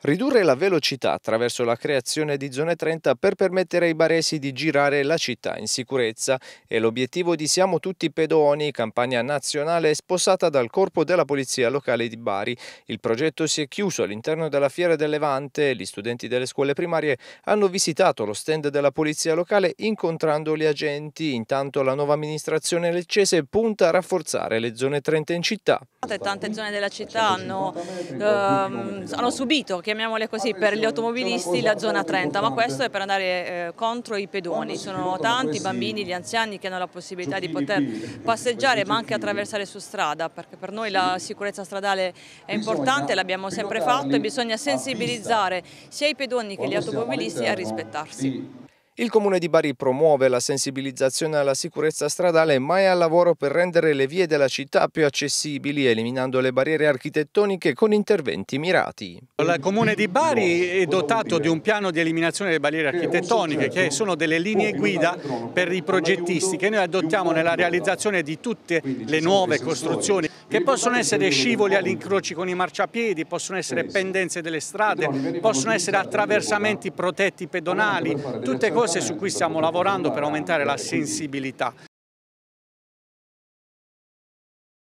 Ridurre la velocità attraverso la creazione di zone 30 per permettere ai baresi di girare la città in sicurezza è l'obiettivo di Siamo tutti pedoni, campagna nazionale sposata dal Corpo della Polizia Locale di Bari. Il progetto si è chiuso all'interno della Fiera del Levante, gli studenti delle scuole primarie hanno visitato lo stand della Polizia Locale incontrando gli agenti. Intanto la nuova amministrazione leccese punta a rafforzare le zone 30 in città. Tante zone della città hanno, ehm, hanno subito chiamiamole così, per gli automobilisti la zona 30, ma questo è per andare eh, contro i pedoni. Sono tanti i bambini, gli anziani che hanno la possibilità di poter passeggiare ma anche attraversare su strada, perché per noi la sicurezza stradale è importante, l'abbiamo sempre fatto e bisogna sensibilizzare sia i pedoni che gli automobilisti a rispettarsi. Il Comune di Bari promuove la sensibilizzazione alla sicurezza stradale ma è al lavoro per rendere le vie della città più accessibili eliminando le barriere architettoniche con interventi mirati. Il Comune di Bari è dotato di un piano di eliminazione delle barriere architettoniche che sono delle linee guida per i progettisti che noi adottiamo nella realizzazione di tutte le nuove costruzioni che possono essere scivoli all'incroci con i marciapiedi, possono essere pendenze delle strade, possono essere attraversamenti protetti pedonali, tutte cose su cui stiamo lavorando per aumentare la sensibilità.